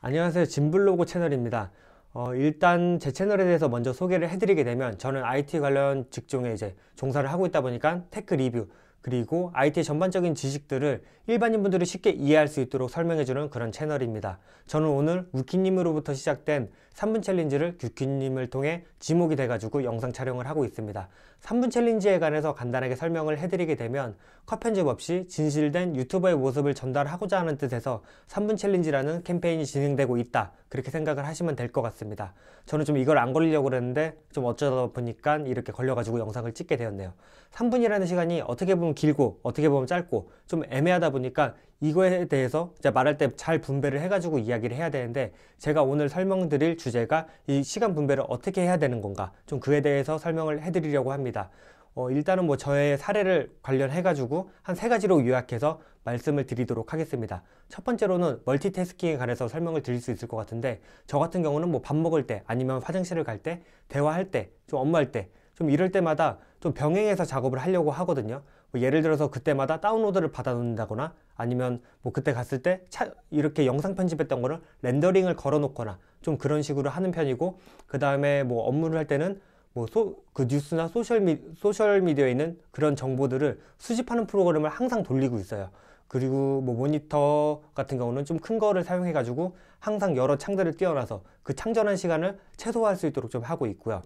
안녕하세요 진블로그 채널입니다 어, 일단 제 채널에 대해서 먼저 소개를 해드리게 되면 저는 IT 관련 직종에 이제 종사를 하고 있다 보니까 테크 리뷰 그리고 IT 전반적인 지식들을 일반인분들이 쉽게 이해할 수 있도록 설명해주는 그런 채널입니다. 저는 오늘 우키님으로부터 시작된 3분 챌린지를 규키님을 통해 지목이 돼가지고 영상 촬영을 하고 있습니다. 3분 챌린지에 관해서 간단하게 설명을 해드리게 되면 컷 편집 없이 진실된 유튜버의 모습을 전달하고자 하는 뜻에서 3분 챌린지라는 캠페인이 진행되고 있다. 그렇게 생각을 하시면 될 것 같습니다. 저는 좀 이걸 안 걸리려고 그랬는데 좀 어쩌다 보니까 이렇게 걸려가지고 영상을 찍게 되었네요. 3분이라는 시간이 어떻게 보면 길고 어떻게 보면 짧고 좀 애매하다 보니까 이거에 대해서 말할 때 잘 분배를 해가지고 이야기를 해야 되는데 제가 오늘 설명드릴 주제가 이 시간 분배를 어떻게 해야 되는 건가 좀 그에 대해서 설명을 해드리려고 합니다. 어, 일단은 뭐 저의 사례를 관련해가지고 한 세 가지로 요약해서 말씀을 드리도록 하겠습니다. 첫 번째로는 멀티태스킹에 관해서 설명을 드릴 수 있을 것 같은데 저 같은 경우는 뭐 밥 먹을 때 아니면 화장실을 갈 때 대화할 때 좀 업무할 때 좀 이럴 때마다 좀 병행해서 작업을 하려고 하거든요. 뭐 예를 들어서 그때마다 다운로드를 받아놓는다거나 아니면 뭐 그때 갔을 때 차, 이렇게 영상 편집했던 거를 렌더링을 걸어놓거나 좀 그런 식으로 하는 편이고 그 다음에 뭐 업무를 할 때는 뭐그 뉴스나 소셜미, 소셜미디어에 있는 그런 정보들을 수집하는 프로그램을 항상 돌리고 있어요. 그리고 뭐 모니터 같은 경우는 좀 큰 거를 사용해 가지고 항상 여러 창들을 띄어놔서 그 창전한 시간을 최소화할 수 있도록 좀 하고 있고요.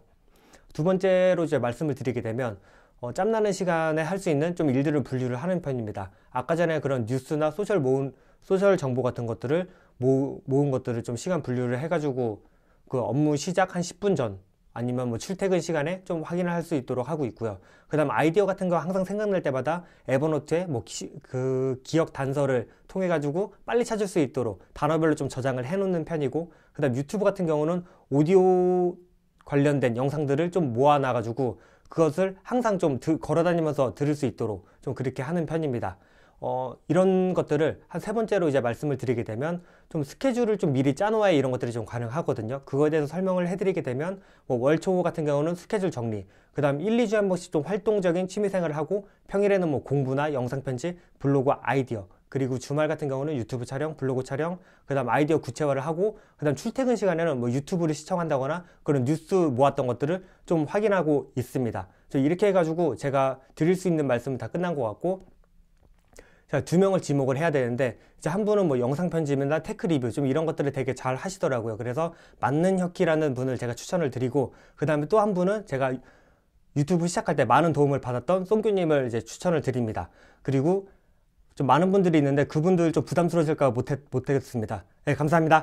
두 번째로 이제 말씀을 드리게 되면 어, 짬나는 시간에 할 수 있는 좀 일들을 분류를 하는 편입니다. 아까 전에 그런 뉴스나 소셜 모은 소셜 정보 같은 것들을 모, 모은 것들을 좀 시간 분류를 해가지고 그 업무 시작 한 10분 전 아니면 뭐 출퇴근 시간에 좀 확인을 할 수 있도록 하고 있고요. 그 다음 아이디어 같은 거 항상 생각날 때마다 에버노트에 뭐 그 기억 단서를 통해 가지고 빨리 찾을 수 있도록 단어별로 좀 저장을 해 놓는 편이고 그 다음 유튜브 같은 경우는 오디오 관련된 영상들을 좀 모아놔 가지고 그것을 항상 좀 걸어 다니면서 들을 수 있도록 좀 그렇게 하는 편입니다. 어, 이런 것들을 한 세 번째로 이제 말씀을 드리게 되면 좀 스케줄을 좀 미리 짜놓아야 이런 것들이 좀 가능하거든요. 그거에 대해서 설명을 해드리게 되면 뭐 월초 같은 경우는 스케줄 정리, 그 다음 1, 2주에 한 번씩 좀 활동적인 취미생활을 하고 평일에는 뭐 공부나 영상편지 블로그 아이디어, 그리고 주말 같은 경우는 유튜브 촬영, 블로그 촬영, 그 다음 아이디어 구체화를 하고 그 다음 출퇴근 시간에는 뭐 유튜브를 시청한다거나 그런 뉴스 모았던 것들을 좀 확인하고 있습니다. 이렇게 해가지고 제가 드릴 수 있는 말씀은 다 끝난 것 같고 두 명을 지목을 해야 되는데 이제 한 분은 뭐 영상 편집이나 테크 리뷰 좀 이런 것들을 되게 잘 하시더라고요. 그래서 맞는 혁기라는 분을 제가 추천을 드리고 그 다음에 또 한 분은 제가 유튜브 시작할 때 많은 도움을 받았던 송규님을 이제 추천을 드립니다. 그리고 좀 많은 분들이 있는데 그분들 좀 부담스러우실까 못했, 못했습니다. 네, 감사합니다.